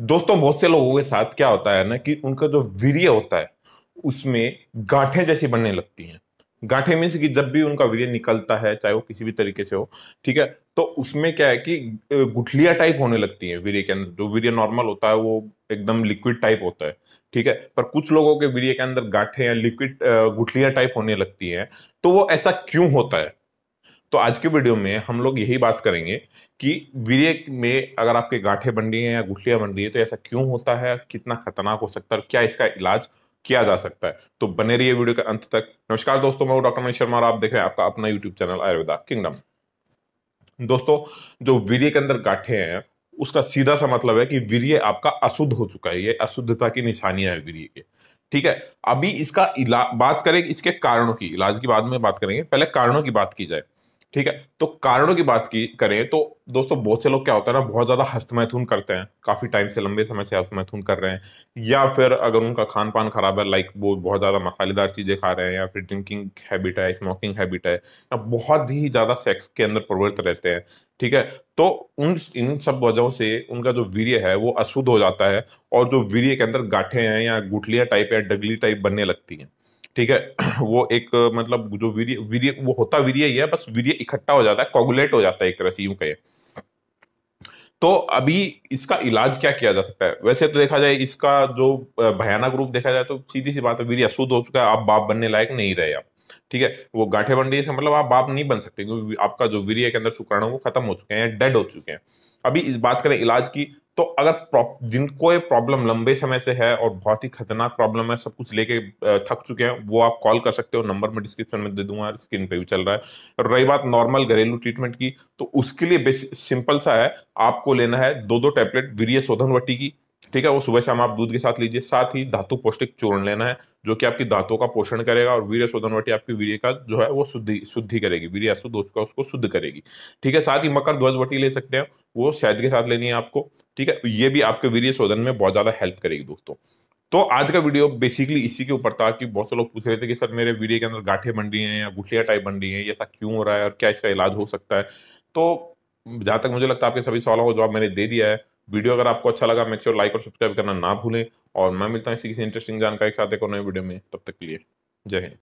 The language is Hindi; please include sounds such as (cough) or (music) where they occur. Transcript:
दोस्तों बहुत से लोगों के साथ क्या होता है ना कि उनका जो वीर्य होता है उसमें गांठें जैसी बनने लगती हैं गांठे मीन्स कि जब भी उनका वीर्य निकलता है चाहे वो किसी भी तरीके से हो ठीक है तो उसमें क्या है कि गुठलिया टाइप होने लगती है वीर्य के अंदर जो वीर्य नॉर्मल होता है वो एकदम लिक्विड टाइप होता है ठीक है पर कुछ लोगों के वीर्य के अंदर गांठे या लिक्विड गुठलिया टाइप होने लगती है तो वो ऐसा क्यों होता है तो आज के वीडियो में हम लोग यही बात करेंगे कि वीर्य में अगर आपके गांठे बन रही हैं या गुठलियां बन रही है तो ऐसा क्यों होता है कितना खतरनाक हो सकता है और क्या इसका इलाज किया जा सकता है तो बने रहिए वीडियो के अंत तक नमस्कार दोस्तों मैं डॉक्टर मनीष शर्मा आप देख रहे हैं आपका अपना यूट्यूब चैनल आयुर्वेदा किंगडम दोस्तों जो वीर्य के अंदर गांठे हैं उसका सीधा सा मतलब है कि वीर्य आपका अशुद्ध हो चुका है ये अशुद्धता की निशानियां है वीर्य के ठीक है अभी इसका इलाज बात करें इसके कारणों की इलाज की बाद में बात करेंगे पहले कारणों की बात की जाए ठीक है तो कारणों की बात की करें तो दोस्तों बहुत से लोग क्या होता है ना बहुत ज़्यादा हस्तमैथुन करते हैं काफ़ी टाइम से लंबे समय से हस्तमैथुन कर रहे हैं या फिर अगर उनका खान पान खराब है लाइक वो बहुत ज़्यादा मसालेदार चीज़ें खा रहे हैं या फिर ड्रिंकिंग हैबिट है स्मोकिंग हैबिट है या बहुत ही ज़्यादा सेक्स के अंदर प्रवृत्त रहते हैं ठीक है तो उन इन सब वजहों से उनका जो वीर्य है वो अशुद्ध हो जाता है और जो वीर्य के अंदर गाठे हैं या गुठलिया टाइप या डगली टाइप बनने लगती हैं ठीक है (clears throat) वो एक मतलब जो वीर्य वीर्य वो होता वीर्य ही है बस वीर्य इकट्ठा हो जाता है कॉगुलेट हो जाता है एक तरह से यूं कहे तो अभी इसका इलाज क्या किया जा सकता है वैसे तो देखा जाए इसका जो भयानक रूप देखा जाए तो सीधी सी बात है वीर अशुद्ध हो चुका है आप बाप बनने लायक नहीं रहे आप ठीक है वो गांठे बन रही है मतलब आप बाप नहीं बन सकते क्योंकि आपका जो वीर के अंदर शुक्राणु वो खत्म हो चुके हैं डेड हो चुके हैं अभी इस बात करें इलाज की तो अगर जिनको ये प्रॉब्लम लंबे समय से है और बहुत ही खतरनाक प्रॉब्लम है सब कुछ लेके थक चुके हैं वो आप कॉल कर सकते हो नंबर में डिस्क्रिप्शन में दे दूंगा स्क्रीन पे भी चल रहा है और रही बात नॉर्मल घरेलू ट्रीटमेंट की तो उसके लिए सिंपल सा है आपको लेना है दो दो टैबलेट वीरिय शोधन वट्टी की ठीक है वो सुबह शाम आप दूध के साथ लीजिए साथ ही धातु पौष्टिक चूर्ण लेना है जो कि आपकी धातु का पोषण करेगा और वीर शोधन वटी आपकी वीर का जो है वो शुद्धि शुद्धि करेगी वीर्य अशुद्ध उसका उसको शुद्ध करेगी ठीक है साथ ही मकर ध्वज वटी ले सकते हैं वो शायद के साथ लेनी है आपको ठीक है ये भी आपके वीर शोधन में बहुत ज्यादा हेल्प करेगी दोस्तों तो आज का वीडियो बेसिकली इसी के ऊपर था कि बहुत से लोग पूछ रहे थे कि सर मेरे वीडियो के अंदर गाठे बन रही हैं या गुठलिया टाइप बन रही है ऐसा क्यों हो रहा है और क्या इसका इलाज हो सकता है तो जहाँ तक मुझे लगता है आपके सभी सवालों का जवाब मैंने दे दिया है वीडियो अगर आपको अच्छा लगा मेक श्योर लाइक और सब्सक्राइब करना ना भूलें और मैं मिलता हूँ इसी किसी इंटरेस्टिंग जानकारी के साथ एक और नए वीडियो में तब तक के लिए जय हिंद